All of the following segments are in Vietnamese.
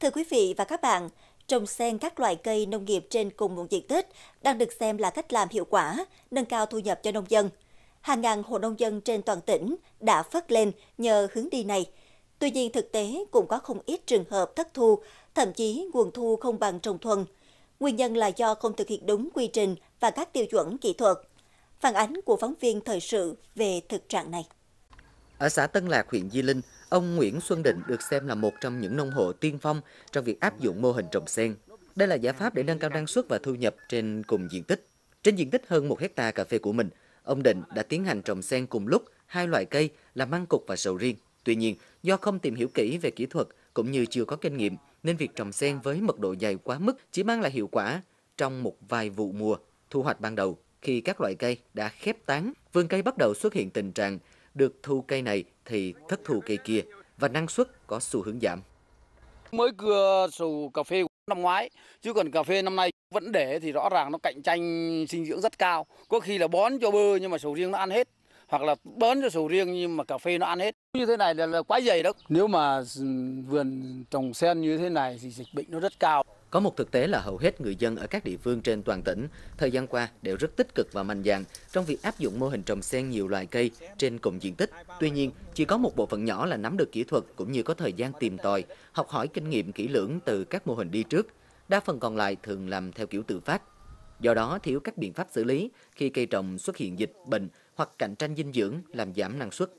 Thưa quý vị và các bạn, trồng sen các loại cây nông nghiệp trên cùng một diện tích đang được xem là cách làm hiệu quả, nâng cao thu nhập cho nông dân. Hàng ngàn hộ nông dân trên toàn tỉnh đã phát lên nhờ hướng đi này. Tuy nhiên thực tế cũng có không ít trường hợp thất thu, thậm chí nguồn thu không bằng trồng thuần. Nguyên nhân là do không thực hiện đúng quy trình và các tiêu chuẩn kỹ thuật. Phản ánh của phóng viên thời sự về thực trạng này. Ở xã Tân Lạc, huyện Di Linh, ông Nguyễn Xuân Định được xem là một trong những nông hộ tiên phong trong việc áp dụng mô hình trồng sen. Đây là giải pháp để nâng cao năng suất và thu nhập trên cùng diện tích. Trên diện tích hơn 1 hecta cà phê của mình, ông Định đã tiến hành trồng sen cùng lúc hai loại cây là măng cục và sầu riêng. Tuy nhiên, do không tìm hiểu kỹ về kỹ thuật cũng như chưa có kinh nghiệm, nên việc trồng sen với mật độ dày quá mức chỉ mang lại hiệu quả trong một vài vụ mùa thu hoạch ban đầu khi các loại cây đã khép tán, vườn cây bắt đầu xuất hiện tình trạng được thu cây này thì thất thu cây kia và năng suất có xu hướng giảm. Mới cưa sầu cà phê năm ngoái, chứ còn cà phê năm nay vẫn để thì rõ ràng nó cạnh tranh dinh dưỡng rất cao. Có khi là bón cho bơ nhưng mà sầu riêng nó ăn hết hoặc là bón cho sầu riêng nhưng mà cà phê nó ăn hết. Như thế này là, là quá dày đó. Nếu mà vườn trồng sen như thế này thì dịch bệnh nó rất cao. Có một thực tế là hầu hết người dân ở các địa phương trên toàn tỉnh thời gian qua đều rất tích cực và mạnh dạn trong việc áp dụng mô hình trồng sen nhiều loài cây trên cùng diện tích. Tuy nhiên, chỉ có một bộ phận nhỏ là nắm được kỹ thuật cũng như có thời gian tìm tòi, học hỏi kinh nghiệm kỹ lưỡng từ các mô hình đi trước. Đa phần còn lại thường làm theo kiểu tự phát. Do đó thiếu các biện pháp xử lý khi cây trồng xuất hiện dịch, bệnh hoặc cạnh tranh dinh dưỡng làm giảm năng suất.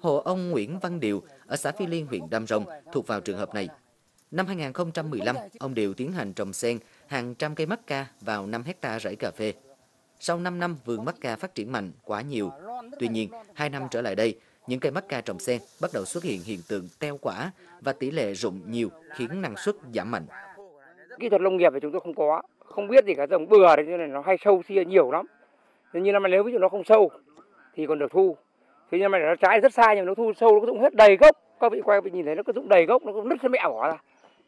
Hồ ông Nguyễn Văn Điều ở xã Phi Liên huyện Đam Rồng thuộc vào trường hợp này. Năm 2015, ông Điều tiến hành trồng sen hàng trăm cây mắc ca vào 5 hecta rẫy cà phê. Sau 5 năm, vườn mắc ca phát triển mạnh, quá nhiều. Tuy nhiên, 2 năm trở lại đây, những cây mắc ca trồng sen bắt đầu xuất hiện hiện tượng teo quả và tỷ lệ rụng nhiều khiến năng suất giảm mạnh. Kỹ thuật nông nghiệp thì chúng tôi không có, không biết gì cả trồng bừa đấy nên nó hay sâu sia nhiều lắm. Nên như là mà nếu ví dụ nó không sâu thì còn được thu. Thế nhưng mà nó trái rất sai nhưng mà nó thu sâu nó rụng hết đầy gốc. Các vị quay các vị nhìn thấy nó cứ rụng đầy gốc, nó cứ nứt cái mẹ bỏ ra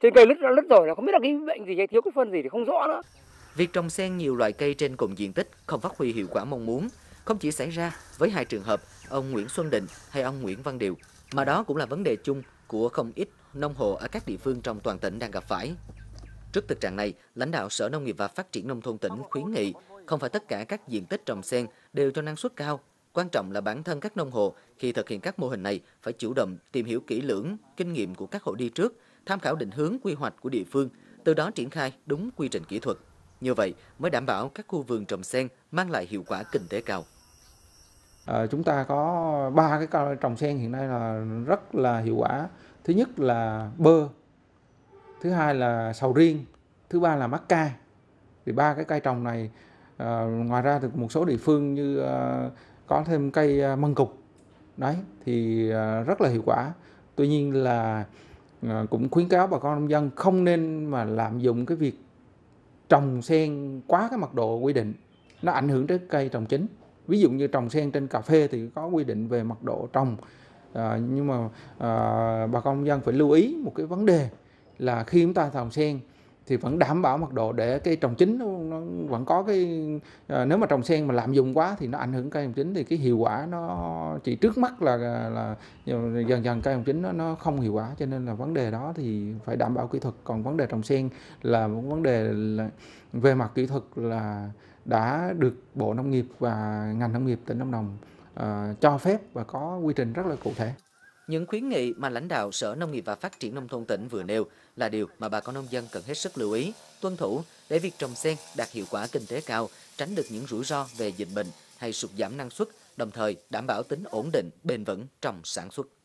trên cây lứt lứt rồi là không biết là cái bệnh gì hay thiếu cái phân gì thì không rõ nữa việc trồng sen nhiều loại cây trên cùng diện tích không phát huy hiệu quả mong muốn không chỉ xảy ra với hai trường hợp ông Nguyễn Xuân Định hay ông Nguyễn Văn Điều mà đó cũng là vấn đề chung của không ít nông hộ ở các địa phương trong toàn tỉnh đang gặp phải. Trước thực trạng này, lãnh đạo Sở Nông nghiệp và Phát triển Nông thôn tỉnh khuyến nghị không phải tất cả các diện tích trồng sen đều cho năng suất cao. Quan trọng là bản thân các nông hộ khi thực hiện các mô hình này phải chủ động tìm hiểu kỹ lưỡng kinh nghiệm của các hộ đi trước tham khảo định hướng quy hoạch của địa phương, từ đó triển khai đúng quy trình kỹ thuật. Như vậy mới đảm bảo các khu vườn trồng sen mang lại hiệu quả kinh tế cao. À, chúng ta có ba cái trồng sen hiện nay là rất là hiệu quả. Thứ nhất là bơ, thứ hai là sầu riêng, thứ ba là mắc ca. Thì ba cái cây trồng này à, ngoài ra thì một số địa phương như à, có thêm cây à, măng cục đấy thì à, rất là hiệu quả. Tuy nhiên là Ờ, cũng khuyến cáo bà con nông dân không nên mà lạm dụng cái việc trồng sen quá cái mật độ quy định nó ảnh hưởng tới cây trồng chính ví dụ như trồng sen trên cà phê thì có quy định về mật độ trồng à, nhưng mà à, bà con nông dân phải lưu ý một cái vấn đề là khi chúng ta trồng sen thì vẫn đảm bảo mật độ để cây trồng chính nó, vẫn có cái à, nếu mà trồng sen mà lạm dụng quá thì nó ảnh hưởng cây trồng chính thì cái hiệu quả nó chỉ trước mắt là là dần dần cây trồng chính nó, nó không hiệu quả cho nên là vấn đề đó thì phải đảm bảo kỹ thuật còn vấn đề trồng sen là một vấn đề là về mặt kỹ thuật là đã được Bộ Nông nghiệp và ngành nông nghiệp tỉnh Lâm Đồng uh, cho phép và có quy trình rất là cụ thể. Những khuyến nghị mà lãnh đạo Sở Nông nghiệp và Phát triển Nông thôn tỉnh vừa nêu là điều mà bà con nông dân cần hết sức lưu ý, tuân thủ để việc trồng sen đạt hiệu quả kinh tế cao, tránh được những rủi ro về dịch bệnh hay sụt giảm năng suất, đồng thời đảm bảo tính ổn định, bền vững trong sản xuất.